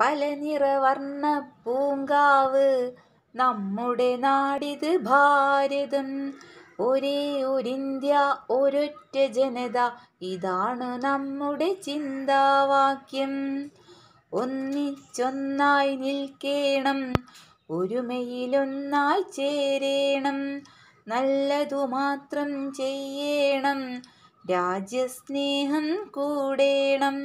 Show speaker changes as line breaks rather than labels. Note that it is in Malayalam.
പല നിറവർണ്ണ പൂങ്കാവ് നമ്മുടെ നാടിത് ഭാരതം ഒരേ ഒരിന്ത്യ ഒരൊറ്റ ജനത ഇതാണ് നമ്മുടെ ചിന്താവാക്യം ഒന്നിച്ചൊന്നായി നിൽക്കേണം ഒരുമയിലൊന്നായി ചേരേണം നല്ലതു മാത്രം ചെയ്യണം രാജ്യസ്നേഹം കൂടേണം